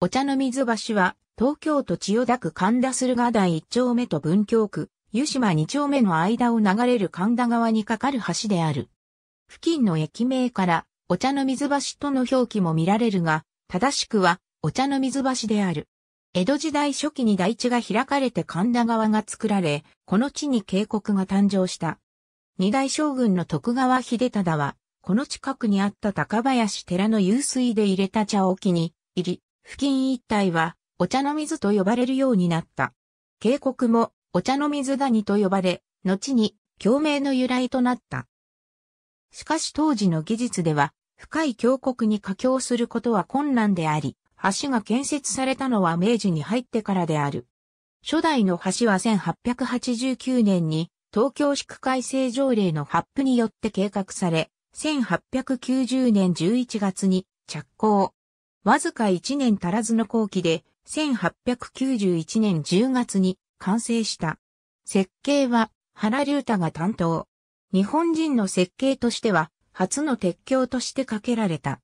お茶の水橋は、東京都千代田区神田駿河台1丁目と文京区、湯島2丁目の間を流れる神田川に架かる橋である。付近の駅名から、お茶の水橋との表記も見られるが、正しくは、お茶の水橋である。江戸時代初期に台地が開かれて神田川が作られ、この地に渓谷が誕生した。二代将軍の徳川秀忠は、この近くにあった高林寺の湧水で入れた茶を置きに、入り、付近一帯は、お茶の水と呼ばれるようになった。渓谷も、お茶の水谷と呼ばれ、後に、共鳴の由来となった。しかし当時の技術では、深い峡谷に架橋することは困難であり、橋が建設されたのは明治に入ってからである。初代の橋は1889年に東京市区改正条例の発布によって計画され、1890年11月に着工。わずか1年足らずの後期で、1891年10月に完成した。設計は原隆太が担当。日本人の設計としては、初の鉄橋として架けられた。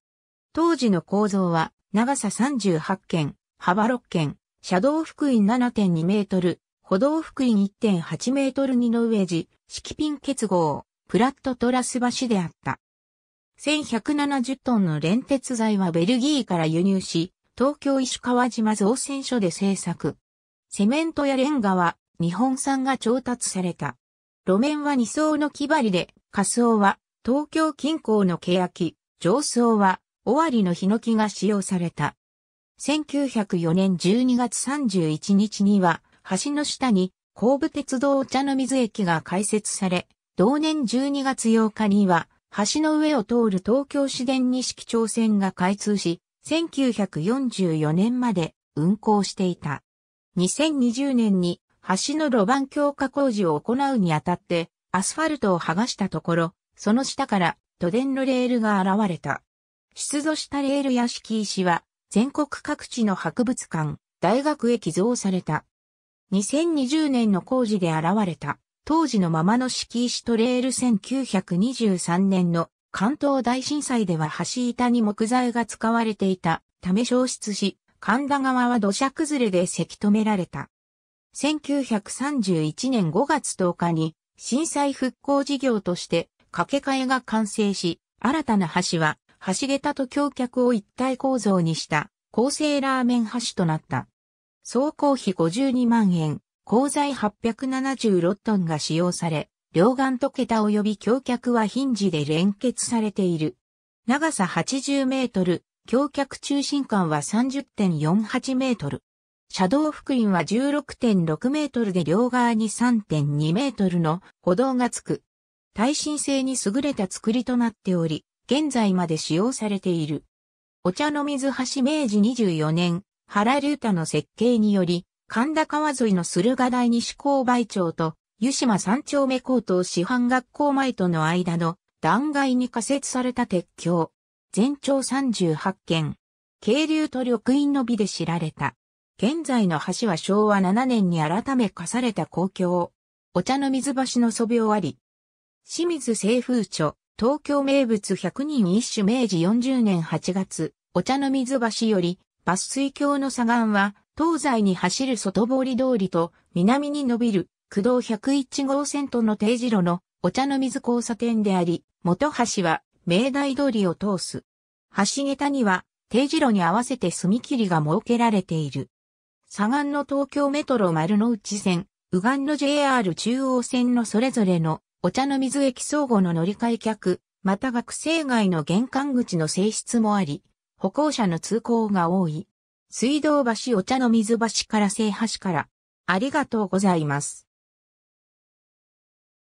当時の構造は、長さ38軒、幅6軒、車道福員7.2メートル、歩道福員1.8メートル2の上地、敷ピン結合、プラットトラス橋であった。1170トンの連鉄材はベルギーから輸入し、東京石川島造船所で製作。セメントやレンガは日本産が調達された。路面は二層の木張りで、仮層は東京近郊の欅、上層は尾張のヒノキが使用された。1904年12月31日には、橋の下に神部鉄道お茶の水駅が開設され、同年12月8日には、橋の上を通る東京市電錦町線が開通し、1944年まで運行していた。2020年に橋の路盤強化工事を行うにあたってアスファルトを剥がしたところ、その下から都電のレールが現れた。出土したレールや敷石は全国各地の博物館、大学へ寄贈された。2020年の工事で現れた当時のままの敷石トレール1923年の関東大震災では橋板に木材が使われていたため消失し、神田川は土砂崩れでせき止められた。1931年5月10日に震災復興事業として掛け替えが完成し、新たな橋は橋桁と橋脚を一体構造にした構成ラーメン橋となった。総工費52万円、鋼材876トンが使用され、両岸と桁及び橋脚はヒンジで連結されている。長さ80メートル、橋脚中心間は30.48メートル。車道覆輪は16.6メートルで両側に3.2メートルの歩道がつく。耐震性に優れた作りとなっており、現在まで使用されている。お茶の水橋明治24年、原竜太の設計により、神田川沿いの駿河台西高梅町と湯島三丁目高等師範学校前との間の断崖に仮設された鉄橋。全長38軒。渓流と緑陰の美で知られた。現在の橋は昭和7年に改め課された公共。お茶の水橋の素描あり。清水清風著、東京名物100人一首明治40年8月、お茶の水橋より、抜水橋の左岸は、東西に走る外堀通りと南に伸びる駆動101号線との定時路のお茶の水交差点であり、元橋は明大通りを通す。橋桁には定時路に合わせて隅切りが設けられている。左岸の東京メトロ丸の内線、右岸の JR 中央線のそれぞれのお茶の水駅相互の乗り換え客、また学生街の玄関口の性質もあり、歩行者の通行が多い。水道橋お茶の水橋から聖橋から。ありがとうございます。